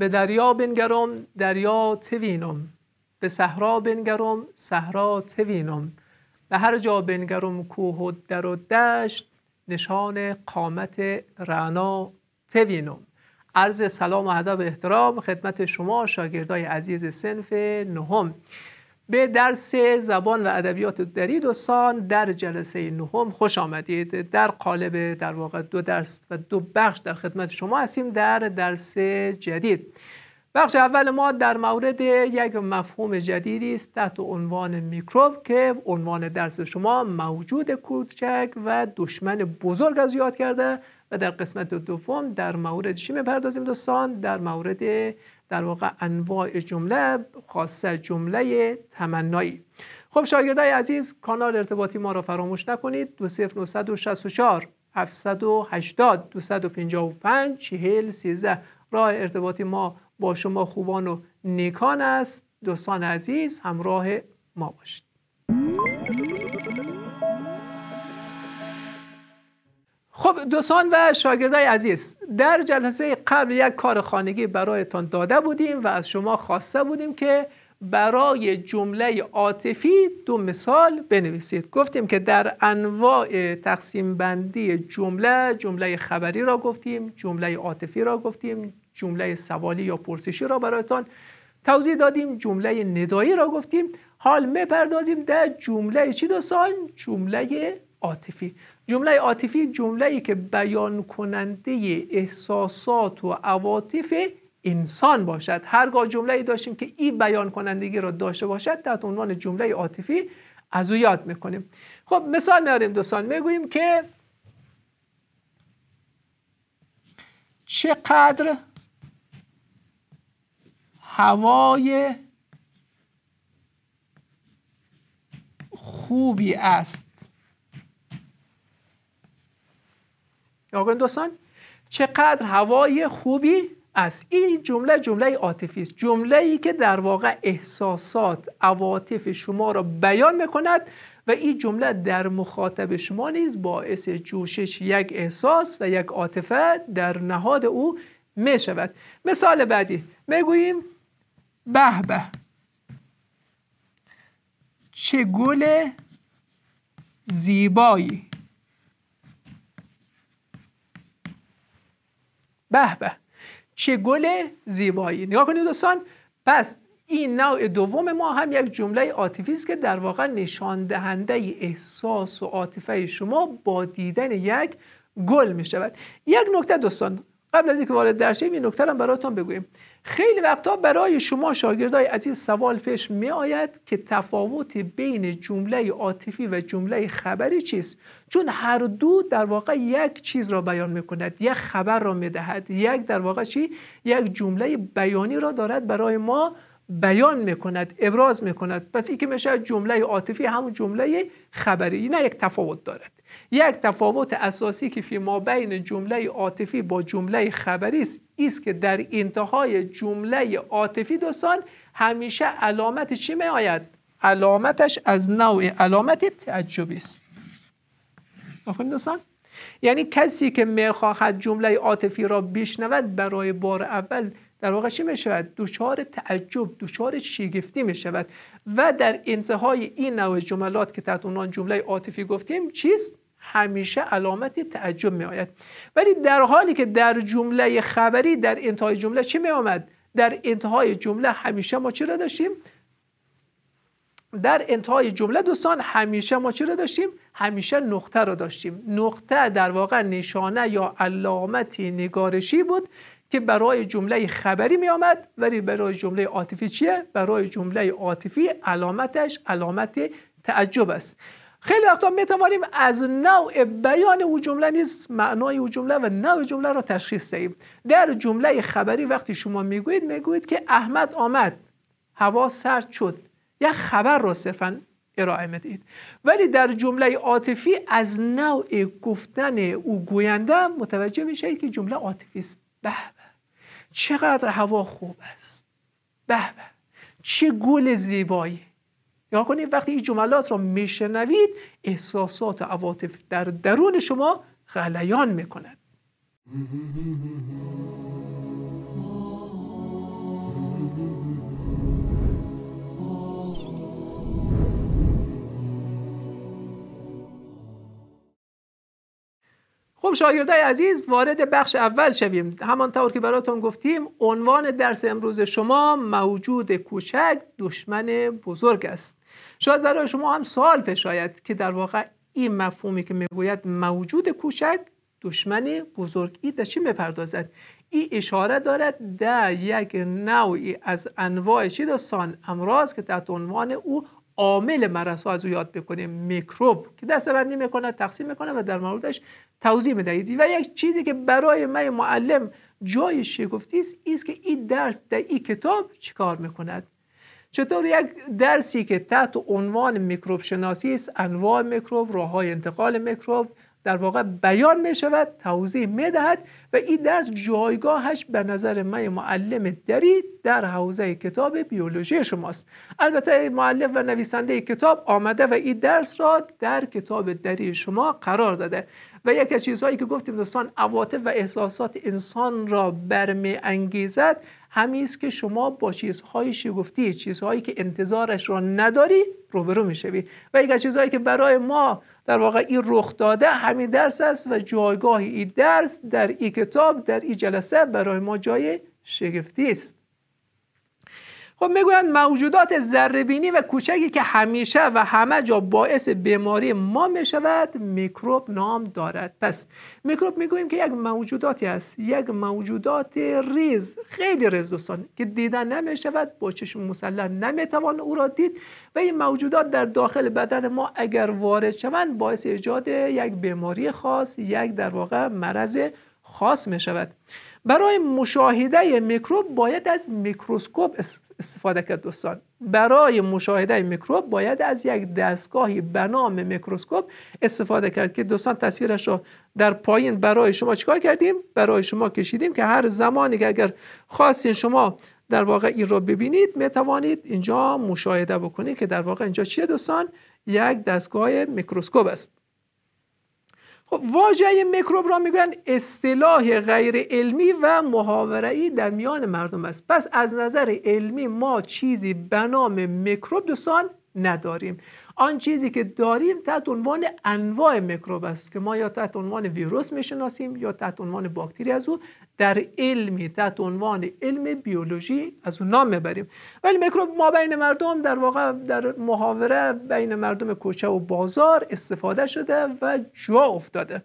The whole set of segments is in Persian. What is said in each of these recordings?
به دریا بنگرم دریا توینم به صحرا بنگرم صحرا توینم به هر جا بنگرم کوه و در و دشت نشان قامت رعنا توینم عرض سلام و ادب احترام خدمت شما شاگردای عزیز سنف نهم به درس زبان و ادبیات دری دوستان در جلسه نهم خوش آمدید در قالب در واقع دو درس و دو بخش در خدمت شما هستیم در درس جدید بخش اول ما در مورد یک مفهوم جدیدی است تحت عنوان میکروب که عنوان درس شما موجود کوچک و دشمن بزرگ از یاد کرده و در قسمت دوم در مورد چی میپردازیم دوستان در مورد در واقع انواع جمله خاصه جمله تمنایی خب شاگردای عزیز کانال ارتباطی ما را فراموش نکنید 20964 780 255 40 13 راه ارتباطی ما با شما خوبان و نیکان است دوستان عزیز همراه ما باشید خب دوستان و شاگردای عزیز در جلسه قبل یک کار خانگی برایتان داده بودیم و از شما خواسته بودیم که برای جمله عاطفی دو مثال بنویسید گفتیم که در انواع تقسیم بندی جمله جمله خبری را گفتیم جمله عاطفی را گفتیم جمله سوالی یا پرسشی را برایتان توضیح دادیم جمله ندایی را گفتیم حال میپردازیم در جمله چی دوستان جمله عاطفی جمله عاطفی جمله که بیان کننده احساسات و عواطف انسان باشد هرگاه جمله ای داشتیم که این بیان کنندگی را داشته باشد تحت عنوان جمله عاطفی از او یاد میکنیم خب مثال میاریم دوستان میگوییم که چقدر هوای خوبی است آقایان دوستان چقدر هوای خوبی است این جمله جمله عاطفی است جمله ای که در واقع احساسات عواطف شما را بیان میکند و این جمله در مخاطب شما نیز باعث جوشش یک احساس و یک عاطفه در نهاد او می شود مثال بعدی میگوییم به به چه گل زیبایی به به چه گل زیبایی نگاه کنید دوستان پس این نوع دوم ما هم یک جمله عاطفی است که در واقع نشان دهنده احساس و عاطفه شما با دیدن یک گل می شود یک نکته دوستان قبل از اینکه وارد درشیم این نکته هم براتون بگویم خیلی وقتا برای شما شاگردای عزیز سوال پیش می آید که تفاوت بین جمله عاطفی و جمله خبری چیست چون هر دو در واقع یک چیز را بیان می کند یک خبر را می دهد یک در واقع چی یک جمله بیانی را دارد برای ما بیان میکند ابراز میکند پس این که میشه جمله عاطفی همون جمله خبری نه یک تفاوت دارد یک تفاوت اساسی که فی ما بین جمله عاطفی با جمله خبری است است که در انتهای جمله عاطفی دوستان همیشه علامت چی می آید؟ علامتش از نوع علامت تعجبی است بخونید دوستان یعنی کسی که میخواهد جمله عاطفی را بشنود برای بار اول در واقع چی می شود؟ دچار تعجب دچار شگفتی می شود و در انتهای این نوع جملات که تحت اونان جمله عاطفی گفتیم چیست همیشه علامت تعجب می آید ولی در حالی که در جمله خبری در انتهای جمله چی می آمد؟ در انتهای جمله همیشه ما چی را داشتیم؟ در انتهای جمله دوستان همیشه ما چی را داشتیم؟ همیشه نقطه را داشتیم نقطه در واقع نشانه یا علامت نگارشی بود که برای جمله خبری می آمد ولی برای جمله عاطفی چیه؟ برای جمله عاطفی علامتش علامت تعجب است خیلی وقتا میتوانیم از نوع بیان او جمله نیز معنای او جمله و نوع جمله را تشخیص دهیم در جمله خبری وقتی شما میگویید میگویید که احمد آمد هوا سرد شد یک خبر را صرفا ارائه میدید ولی در جمله عاطفی از نوع گفتن او گوینده متوجه میشید که جمله عاطفی است به چقدر هوا خوب است به چه گل زیبایی یا کنید وقتی این جملات را میشنوید احساسات و عواطف در درون شما غلیان میکند خب شاگردای عزیز وارد بخش اول شویم همانطور که براتون گفتیم عنوان درس امروز شما موجود کوچک دشمن بزرگ است شاید برای شما هم سوال پیش آید که در واقع این مفهومی که میگوید موجود کوچک دشمن بزرگ ای در چی میپردازد این اشاره دارد در یک نوعی از انواع چی داستان امراض که تحت عنوان او عامل مرض از او یاد بکنیم میکروب که دستبندی میکنه تقسیم میکنه و در موردش توضیح میدهید یعنی و یک چیزی که برای من معلم جای شگفتی است است که این درس در این کتاب چیکار میکند چطور یک درسی که تحت عنوان میکروب شناسی است انواع میکروب راه های انتقال میکروب در واقع بیان می شود توضیح می دهد و این درس جایگاهش به نظر من معلم دری در حوزه کتاب بیولوژی شماست البته معلم و نویسنده کتاب آمده و این درس را در کتاب دری شما قرار داده و یکی از چیزهایی که گفتیم دوستان عواطف و احساسات انسان را برمی انگیزد همیست که شما با چیزهای شگفتی چیزهایی که انتظارش را نداری روبرو شوی. و یکی از چیزهایی که برای ما در واقع این رخ داده همین درس است و جایگاه این درس در این کتاب در این جلسه برای ما جای شگفتی است خب میگویند موجودات ذرهبینی و کوچکی که همیشه و همه جا باعث بیماری ما میشود میکروب نام دارد پس میکروب میگوییم که یک موجوداتی است یک موجودات ریز خیلی ریز دوستان که دیدن نمیشود با چشم مسلح نمیتوان او را دید و این موجودات در داخل بدن ما اگر وارد شوند باعث ایجاد یک بیماری خاص یک در واقع مرض خاص میشود برای مشاهده میکروب باید از میکروسکوپ استفاده کرد دوستان برای مشاهده میکروب باید از یک دستگاهی به نام میکروسکوپ استفاده کرد که دوستان تصویرش رو در پایین برای شما چیکار کردیم برای شما کشیدیم که هر زمانی که اگر خواستین شما در واقع این رو ببینید می توانید اینجا مشاهده بکنید که در واقع اینجا چیه دوستان یک دستگاه میکروسکوپ است خب واژه میکروب را میگن اصطلاح غیر علمی و ای در میان مردم است پس از نظر علمی ما چیزی به نام میکروب دوستان نداریم آن چیزی که داریم تحت عنوان انواع میکروب است که ما یا تحت عنوان ویروس میشناسیم یا تحت عنوان باکتری از او در علمی تحت عنوان علم بیولوژی از او نام میبریم ولی میکروب ما بین مردم در واقع در محاوره بین مردم کوچه و بازار استفاده شده و جا افتاده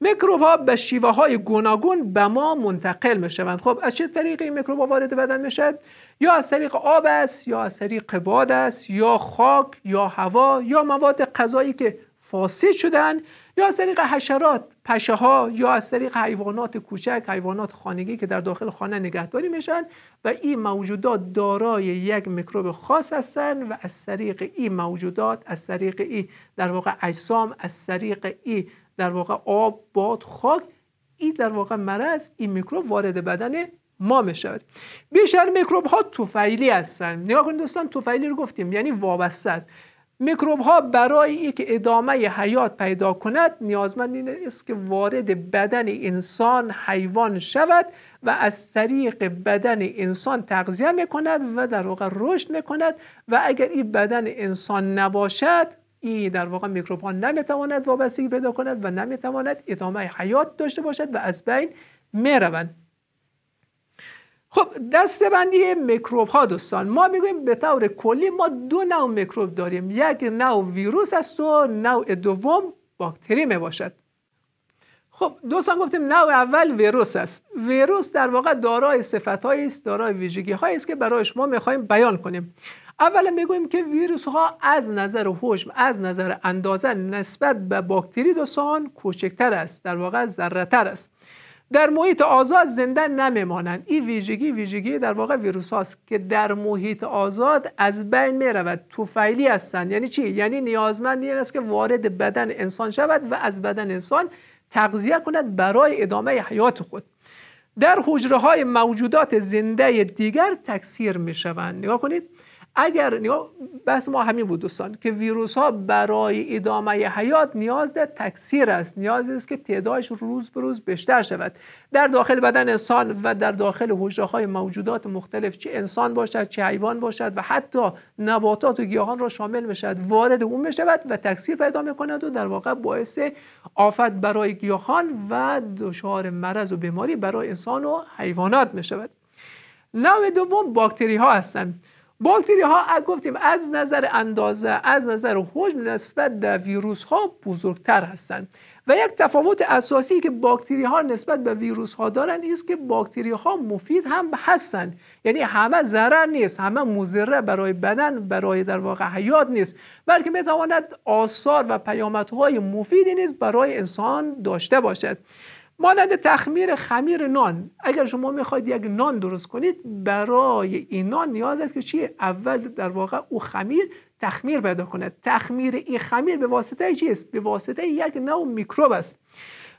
میکروب ها به شیوه های گوناگون به ما منتقل شوند خب از چه طریق این میکروب ها وارد بدن میشد یا از طریق آب است یا از طریق باد است یا خاک یا هوا یا مواد غذایی که فاسد شدن یا از طریق حشرات پشه ها یا از طریق حیوانات کوچک حیوانات خانگی که در داخل خانه نگهداری میشن و این موجودات دارای یک میکروب خاص هستند و از طریق این موجودات از طریق این در واقع اجسام از طریق این در واقع آب باد خاک این در واقع مرض این میکروب وارد بدن ما میشود بیشتر میکروب ها توفیلی هستن نگاه کنید دوستان توفیلی رو گفتیم یعنی وابسته میکروب ها برای اینکه ادامه حیات پیدا کند نیازمند این است که وارد بدن انسان حیوان شود و از طریق بدن انسان تغذیه میکند و در واقع رشد میکند و اگر این بدن انسان نباشد این در واقع میکروب ها نمیتواند وابستگی پیدا کند و نمیتواند ادامه حیات داشته باشد و از بین میروند خب بندی میکروب ها دوستان ما میگوییم به طور کلی ما دو نوع میکروب داریم یک نوع ویروس است و نوع دوم باکتری می باشد خب دوستان گفتیم نوع اول ویروس است ویروس در واقع دارای صفت است دارای ویژگی است که برای شما میخوایم بیان کنیم اولا میگویم که ویروس ها از نظر حجم از نظر اندازه نسبت به باکتری دوستان کوچکتر است در واقع تر است در محیط آزاد زنده نمیمانند این ویژگی ویژگی در واقع ویروس هاست که در محیط آزاد از بین می رود توفیلی هستند یعنی چی یعنی نیازمند است که وارد بدن انسان شود و از بدن انسان تغذیه کند برای ادامه حیات خود در حجره های موجودات زنده دیگر تکثیر می شوند نگاه کنید اگر بس ما همین بود دوستان که ویروس ها برای ادامه حیات نیاز به تکثیر است نیاز است که تعدادش روز به روز بیشتر شود در داخل بدن انسان و در داخل حجره های موجودات مختلف چه انسان باشد چه حیوان باشد و حتی نباتات و گیاهان را شامل شود. وارد اون می شود و تکثیر پیدا می کند و در واقع باعث آفت برای گیاهان و دچار مرض و بیماری برای انسان و حیوانات می شود نوع دوم باکتری ها هستند باکتری ها گفتیم از نظر اندازه از نظر حجم نسبت به ویروس ها بزرگتر هستند و یک تفاوت اساسی که باکتری ها نسبت به ویروس ها دارن است که باکتری ها مفید هم هستند یعنی همه ضرر نیست همه مزره برای بدن برای در واقع حیات نیست بلکه میتواند آثار و پیامدهای مفیدی نیز برای انسان داشته باشد مانند تخمیر خمیر نان اگر شما میخواید یک نان درست کنید برای این نان نیاز است که چیه اول در واقع او خمیر تخمیر پیدا کند تخمیر این خمیر به واسطه چیست به واسطه یک نوع میکروب است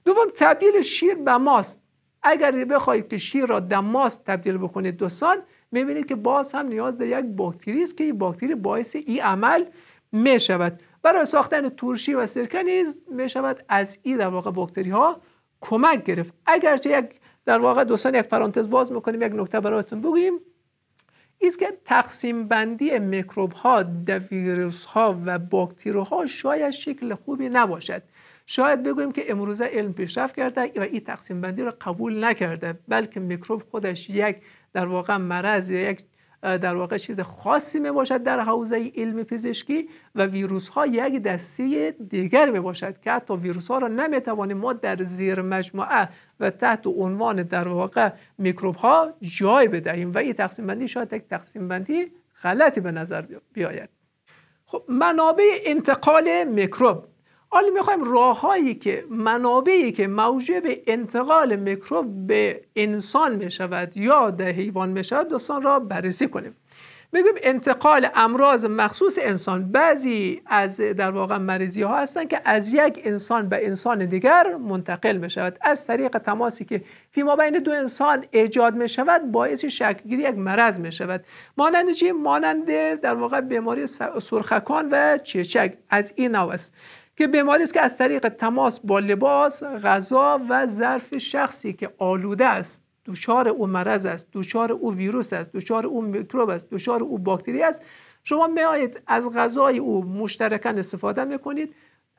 دوم تبدیل شیر به ماست اگر بخواهید که شیر را به ماست تبدیل بکنید دوستان میبینید که باز هم نیاز به یک باکتری است که این باکتری باعث این عمل میشود برای ساختن ترشی و سرکه نیز میشود از این در واقع باکتری ها کمک گرفت اگرچه یک در واقع دوستان یک پرانتز باز میکنیم یک نکته برایتون بگوییم ایست که تقسیم بندی میکروب ها در ویروس ها و باکتری ها شاید شکل خوبی نباشد شاید بگوییم که امروزه علم پیشرفت کرده و این تقسیم بندی را قبول نکرده بلکه میکروب خودش یک در واقع مرض یک در واقع چیز خاصی می باشد در حوزه علم پزشکی و ویروس ها یک دسته دیگر می باشد که حتی ویروس ها را نمی توانیم ما در زیر مجموعه و تحت عنوان در واقع میکروب ها جای بدهیم و این تقسیم بندی شاید یک تقسیم بندی غلطی به نظر بیاید خب منابع انتقال میکروب حالا میخوایم راههایی که منابعی که موجب انتقال میکروب به انسان میشود یا در حیوان میشود دوستان را بررسی کنیم میگویم انتقال امراض مخصوص انسان بعضی از در واقع مریضی ها هستند که از یک انسان به انسان دیگر منتقل می شود از طریق تماسی که فی ما بین دو انسان ایجاد می شود باعث شکلگیری یک مرض می شود مانند چی مانند در واقع بیماری سرخکان و چچک از این نوع است که بیماری است که از طریق تماس با لباس غذا و ظرف شخصی که آلوده است دچار او مرض است دچار او ویروس است دچار او میکروب است دچار او باکتری است شما میآید از غذای او مشترکاً استفاده میکنید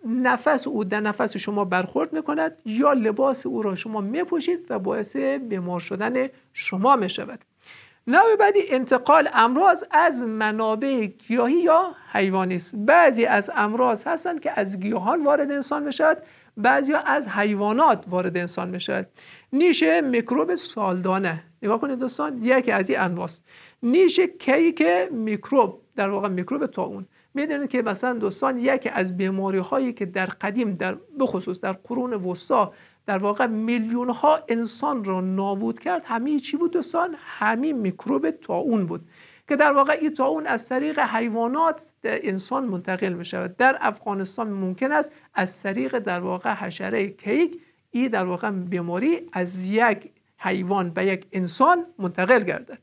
نفس او در نفس شما برخورد میکند یا لباس او را شما میپوشید و باعث بیمار شدن شما میشود نوع بعدی انتقال امراض از منابع گیاهی یا حیوانی است بعضی از امراض هستند که از گیاهان وارد انسان میشود بعضی ها از حیوانات وارد انسان میشود نیش میکروب سالدانه نگاه کنید دوستان یکی از این انواست نیش کیک میکروب در واقع میکروب تاون میدونید که مثلا دوستان یکی از بیماری هایی که در قدیم در بخصوص در قرون وسطا در واقع میلیون ها انسان را نابود کرد همه چی بود دوستان همین میکروب تاون بود که در واقع این تاون از طریق حیوانات انسان منتقل می شود در افغانستان ممکن است از طریق در واقع حشره کیک این در واقع بیماری از یک حیوان به یک انسان منتقل گردد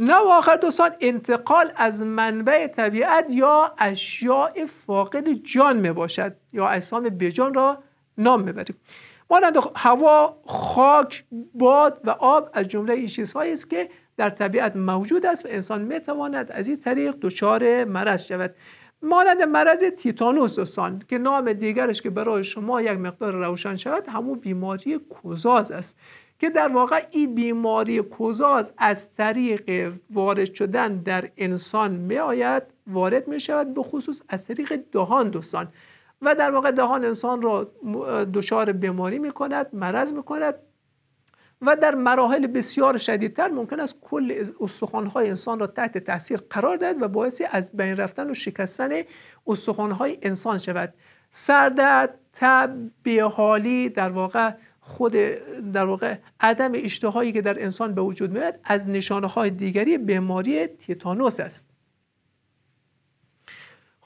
نه آخر دوستان انتقال از منبع طبیعت یا اشیاء فاقد جان می باشد یا اجسام بجان را نام میبریم مانند هوا خاک باد و آب از جمله این چیزهایی است که در طبیعت موجود است و انسان میتواند از این طریق دچار مرض شود مانند مرض تیتانوس دوستان که نام دیگرش که برای شما یک مقدار روشن شود همون بیماری کوزاز است که در واقع این بیماری کوزاز از طریق وارد شدن در انسان می آید وارد می شود به خصوص از طریق دهان دوستان و در واقع دهان انسان را دچار بیماری می کند مرض می کند و در مراحل بسیار شدیدتر ممکن است کل استخوانهای انسان را تحت تاثیر قرار دهد و باعث از بین رفتن و شکستن استخوان‌های انسان شود سردرد تب بیحالی در واقع خود در واقع عدم اشتهایی که در انسان به وجود میاد از نشانه های دیگری بیماری تیتانوس است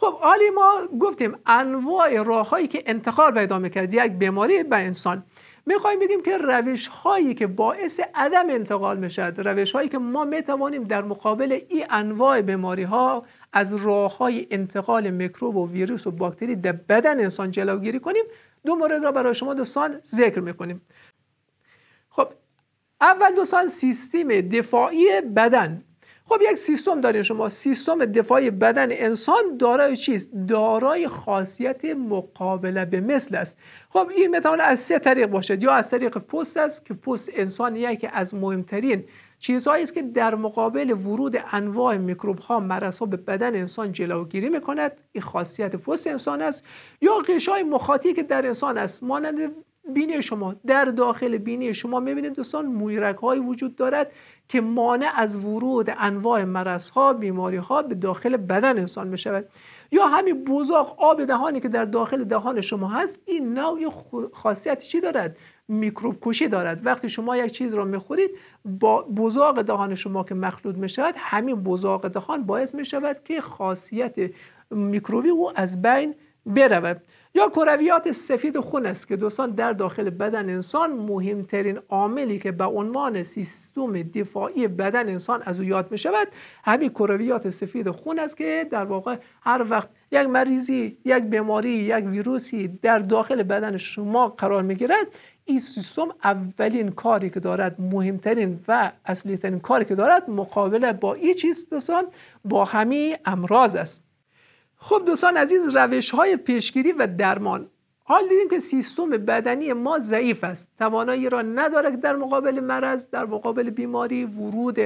خب حالی ما گفتیم انواع هایی که انتقال پیدا میکرد یک بیماری به انسان میخوایم بگیم که روش هایی که باعث عدم انتقال میشد روش هایی که ما میتوانیم در مقابل این انواع بیماری ها از راه های انتقال میکروب و ویروس و باکتری در بدن انسان جلوگیری کنیم دو مورد را برای شما دوستان ذکر میکنیم خب اول دوستان سیستم دفاعی بدن خب یک سیستم دارین شما سیستم دفاعی بدن انسان دارای چیست دارای خاصیت مقابله به مثل است خب این میتونه از سه طریق باشد یا از طریق پست است که پوست انسان یکی یعنی از مهمترین چیزهایی است که در مقابل ورود انواع میکروب ها مرس ها به بدن انسان جلوگیری میکند این خاصیت پوست انسان است یا قشای مخاطی که در انسان است مانند بینی شما در داخل بینی شما میبینید دوستان مویرک های وجود دارد که مانع از ورود انواع مرض ها بیماری ها به داخل بدن انسان میشود یا همین بزاق آب دهانی که در داخل دهان شما هست این نوع خاصیتی چی دارد میکروب کشی دارد وقتی شما یک چیز را میخورید با بزاق دهان شما که مخلوط میشود همین بزاق دهان باعث میشود که خاصیت میکروبی او از بین برود یا کرویات سفید خون است که دوستان در داخل بدن انسان مهمترین عاملی که به عنوان سیستم دفاعی بدن انسان از او یاد می شود همین کرویات سفید خون است که در واقع هر وقت یک مریضی یک بیماری یک ویروسی در داخل بدن شما قرار می گیرد این سیستم اولین کاری که دارد مهمترین و اصلی کاری که دارد مقابله با این چیز دوستان با همین امراض است خب دوستان عزیز روش های پیشگیری و درمان حال دیدیم که سیستم بدنی ما ضعیف است توانایی را نداره که در مقابل مرض در مقابل بیماری ورود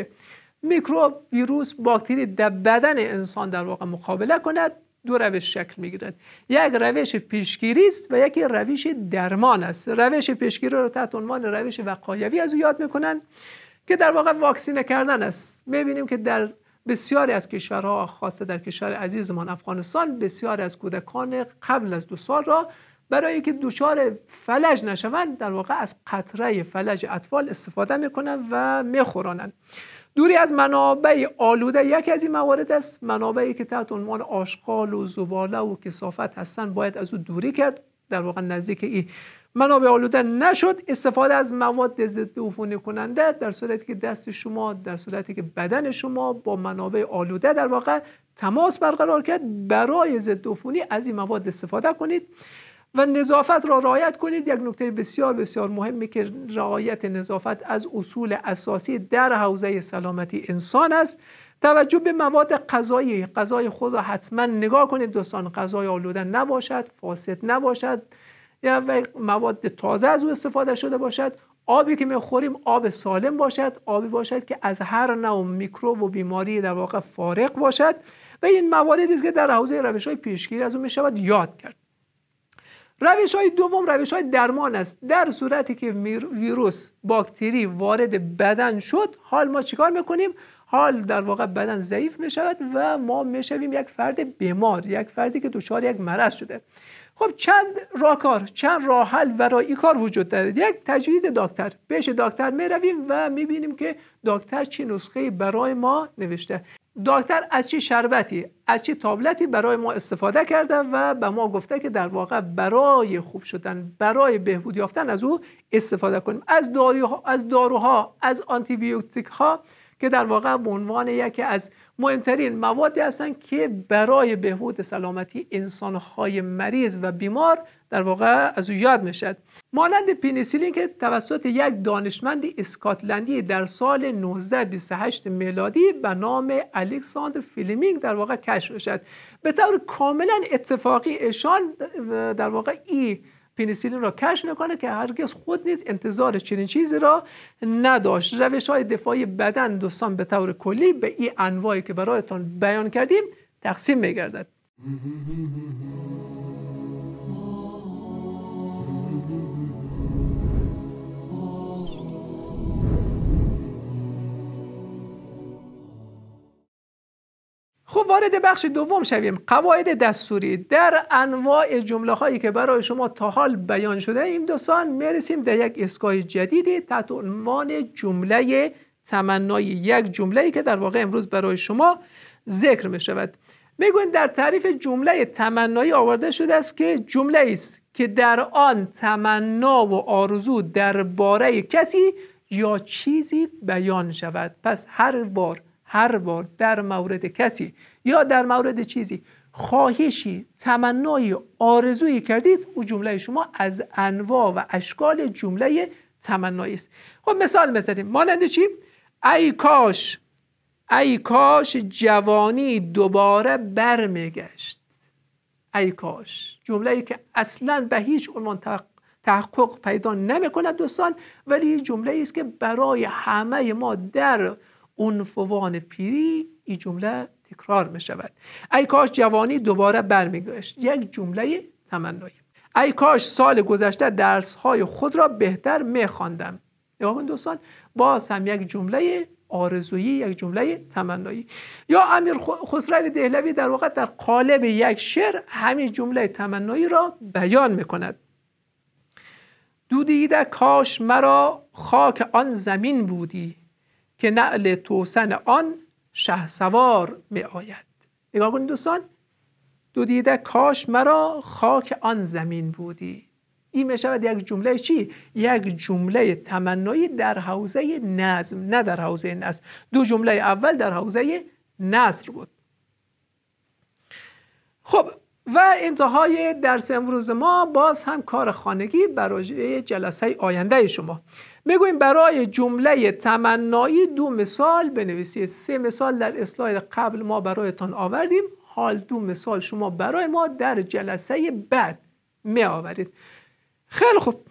میکروب ویروس باکتری در بدن انسان در واقع مقابله کند دو روش شکل میگیرد یک روش پیشگیری است و یکی روش درمان است روش پیشگیری را تحت عنوان روش وقایوی از او یاد میکنند که در واقع واکسینه کردن است میبینیم که در بسیاری از کشورها خاصه در کشور عزیزمان افغانستان بسیاری از کودکان قبل از دو سال را برای که دچار فلج نشوند در واقع از قطره فلج اطفال استفاده میکنند و میخورانند دوری از منابع آلوده یکی از این موارد است منابعی که تحت عنوان آشغال و زباله و کسافت هستند باید از او دوری کرد در واقع نزدیک این منابع آلوده نشد استفاده از مواد ضد عفونی کننده در صورتی که دست شما در صورتی که بدن شما با منابع آلوده در واقع تماس برقرار کرد برای ضد عفونی از این مواد استفاده کنید و نظافت را رعایت کنید یک نکته بسیار بسیار مهمی که رعایت نظافت از اصول اساسی در حوزه سلامتی انسان است توجه به مواد غذایی غذای خود را حتما نگاه کنید دوستان غذای آلوده نباشد فاسد نباشد یا مواد تازه از او استفاده شده باشد آبی که میخوریم آب سالم باشد آبی باشد که از هر نوع میکروب و بیماری در واقع فارغ باشد و این مواردی است که در حوزه روش های پیشگیری از اون میشود یاد کرد روش های دوم روش های درمان است در صورتی که ویروس باکتری وارد بدن شد حال ما چیکار میکنیم حال در واقع بدن ضعیف میشود و ما میشویم یک فرد بیمار یک فردی که دچار یک مرض شده خب چند راهکار چند راه حل برای این کار وجود دارد یک تجویز دکتر پیش دکتر میرویم و می که دکتر چه نسخه برای ما نوشته دکتر از چه شربتی از چه تابلتی برای ما استفاده کرده و به ما گفته که در واقع برای خوب شدن برای بهبود یافتن از او استفاده کنیم از داروها از داروها از آنتی بیوتیک ها که در واقع به عنوان یکی از مهمترین موادی هستند که برای بهبود سلامتی انسان انسانهای مریض و بیمار در واقع از او یاد میشد مانند پینیسیلین که توسط یک دانشمند اسکاتلندی در سال 1928 میلادی به نام الکساندر فیلمینگ در واقع کشف شد به طور کاملا اتفاقی اشان در واقع ای پنیسیلین را کش میکنه که هرگز خود نیز انتظار چنین چیزی را نداشت روش های دفاعی بدن دوستان به طور کلی به این انواعی که برایتان بیان کردیم تقسیم میگردد وارد بخش دوم شویم قواعد دستوری در انواع جمله هایی که برای شما تا حال بیان شده این دوستان میرسیم در یک اسکای جدیدی تحت عنوان جمله تمنای یک جمله ای که در واقع امروز برای شما ذکر می شود در تعریف جمله تمنایی آورده شده است که جمله است که در آن تمنا و آرزو درباره کسی یا چیزی بیان شود پس هر بار هر بار در مورد کسی یا در مورد چیزی خواهشی تمنایی آرزویی کردید او جمله شما از انواع و اشکال جمله تمنایی است خب مثال بزنیم مانند چی ای کاش ای کاش جوانی دوباره برمیگشت ای کاش جمله ای که اصلا به هیچ عنوان تحقق پیدا کند دوستان ولی جمله است که برای همه ما در عنفوان پیری این جمله تکرار می شود ای کاش جوانی دوباره برمیگشت یک جمله تمنایی ای کاش سال گذشته درس های خود را بهتر می خواندم نگاه کن دوستان باز هم یک جمله آرزویی یک جمله تمنایی یا امیر خسرو دهلوی در واقع در قالب یک شعر همین جمله تمنایی را بیان میکند دودیده کاش مرا خاک آن زمین بودی که نعل توسن آن شه سوار آید نگاه کنید دوستان دو دیده کاش مرا خاک آن زمین بودی این می شود یک جمله چی یک جمله تمنایی در حوزه نظم نه در حوزه نصر دو جمله اول در حوزه نصر بود خب و انتهای درس امروز ما باز هم کار خانگی برای جلسه آینده شما میگویم برای جمله تمنایی دو مثال بنویسید سه مثال در اسلاید قبل ما برایتان آوردیم حال دو مثال شما برای ما در جلسه بعد می آورید خیلی خوب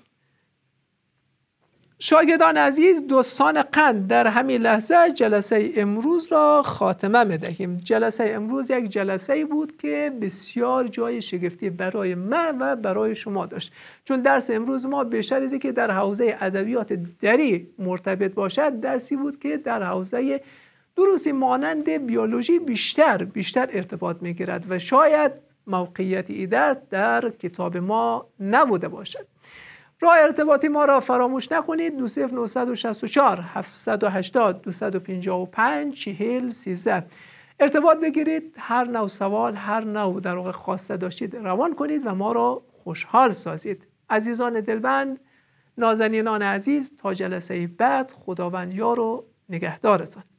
شاگردان عزیز دوستان قند در همین لحظه جلسه امروز را خاتمه دهیم. جلسه امروز یک جلسه بود که بسیار جای شگفتی برای من و برای شما داشت چون درس امروز ما بیشتر از که در حوزه ادبیات دری مرتبط باشد درسی بود که در حوزه دروسی مانند بیولوژی بیشتر بیشتر ارتباط میگیرد و شاید موقعیت ایده در کتاب ما نبوده باشد راه ارتباطی ما را فراموش نکنید پینجا 780 255 چهل، 13 ارتباط بگیرید هر نوع سوال هر نوع در واقع خواسته داشتید روان کنید و ما را خوشحال سازید عزیزان دلبند نازنینان عزیز تا جلسه بعد خداوند یار و نگهدارتان